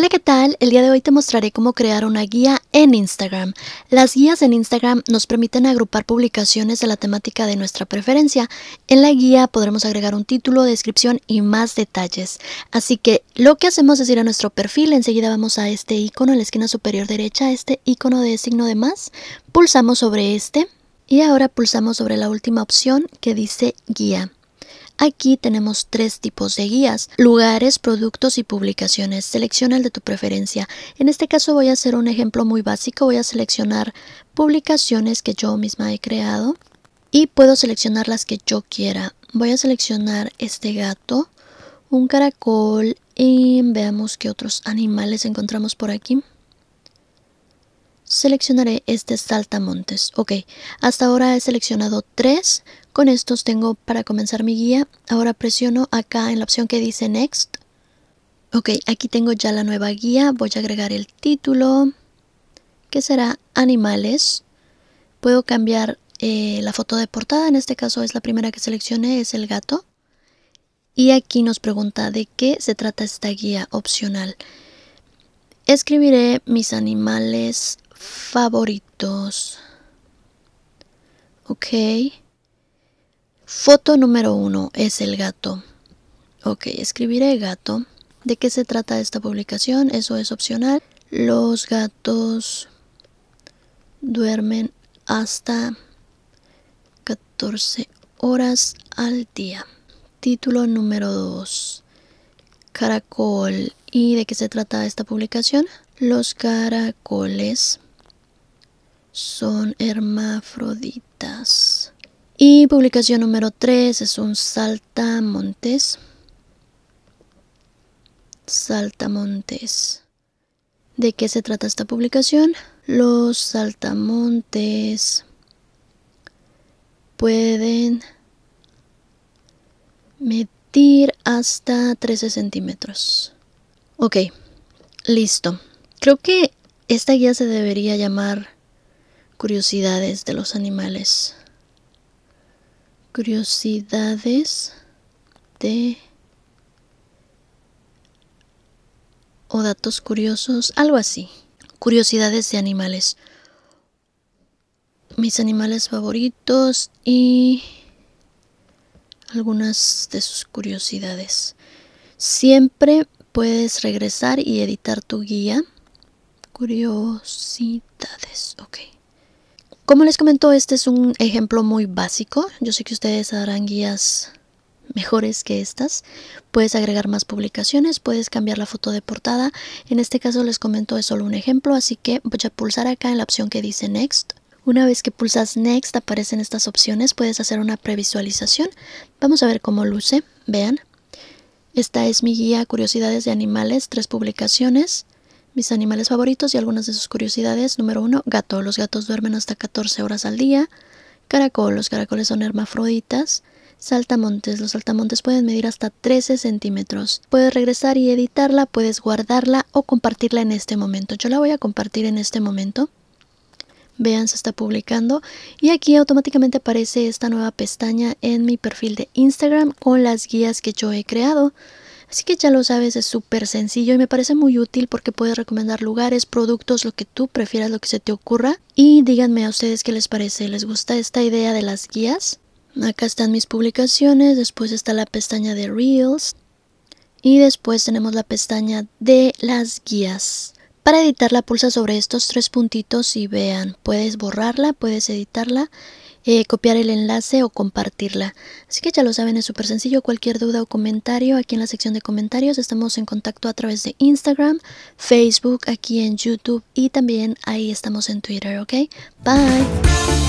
Hola, ¿qué tal? El día de hoy te mostraré cómo crear una guía en Instagram. Las guías en Instagram nos permiten agrupar publicaciones de la temática de nuestra preferencia. En la guía podremos agregar un título, descripción y más detalles. Así que lo que hacemos es ir a nuestro perfil, enseguida vamos a este icono en la esquina superior derecha, este icono de signo de más, pulsamos sobre este y ahora pulsamos sobre la última opción que dice guía. Aquí tenemos tres tipos de guías, lugares, productos y publicaciones. Selecciona el de tu preferencia. En este caso voy a hacer un ejemplo muy básico. Voy a seleccionar publicaciones que yo misma he creado y puedo seleccionar las que yo quiera. Voy a seleccionar este gato, un caracol y veamos qué otros animales encontramos por aquí seleccionaré este saltamontes. Ok, hasta ahora he seleccionado tres. Con estos tengo para comenzar mi guía. Ahora presiono acá en la opción que dice Next. Ok, aquí tengo ya la nueva guía. Voy a agregar el título, que será Animales. Puedo cambiar eh, la foto de portada. En este caso es la primera que seleccioné, es el gato. Y aquí nos pregunta de qué se trata esta guía opcional. Escribiré mis animales favoritos. Ok. Foto número uno es el gato. Ok, escribiré gato. ¿De qué se trata esta publicación? Eso es opcional. Los gatos duermen hasta 14 horas al día. Título número 2. Caracol. ¿Y de qué se trata esta publicación? Los caracoles son hermafroditas. Y publicación número 3 es un saltamontes. Saltamontes. ¿De qué se trata esta publicación? Los saltamontes pueden medir hasta 13 centímetros. Ok, listo. Creo que esta guía se debería llamar curiosidades de los animales. Curiosidades de... o datos curiosos, algo así. Curiosidades de animales. Mis animales favoritos y algunas de sus curiosidades. Siempre puedes regresar y editar tu guía. Curiosidades, ok. Como les comentó, este es un ejemplo muy básico. Yo sé que ustedes harán guías mejores que estas. Puedes agregar más publicaciones, puedes cambiar la foto de portada. En este caso les comento es solo un ejemplo, así que voy a pulsar acá en la opción que dice Next. Una vez que pulsas Next aparecen estas opciones, puedes hacer una previsualización. Vamos a ver cómo luce, vean. Esta es mi guía Curiosidades de Animales, tres publicaciones. Mis animales favoritos y algunas de sus curiosidades. Número 1. Gato. Los gatos duermen hasta 14 horas al día. Caracol. Los caracoles son hermafroditas. Saltamontes. Los saltamontes pueden medir hasta 13 centímetros. Puedes regresar y editarla, puedes guardarla o compartirla en este momento. Yo la voy a compartir en este momento. Vean, se está publicando. Y aquí automáticamente aparece esta nueva pestaña en mi perfil de Instagram con las guías que yo he creado. Así que ya lo sabes, es súper sencillo y me parece muy útil porque puedes recomendar lugares, productos, lo que tú prefieras, lo que se te ocurra. Y díganme a ustedes qué les parece, ¿les gusta esta idea de las guías? Acá están mis publicaciones, después está la pestaña de Reels y después tenemos la pestaña de las guías. Para editarla pulsa sobre estos tres puntitos y vean, puedes borrarla, puedes editarla eh, copiar el enlace o compartirla. Así que ya lo saben, es súper sencillo. Cualquier duda o comentario, aquí en la sección de comentarios estamos en contacto a través de Instagram, Facebook, aquí en YouTube y también ahí estamos en Twitter, ¿ok? Bye.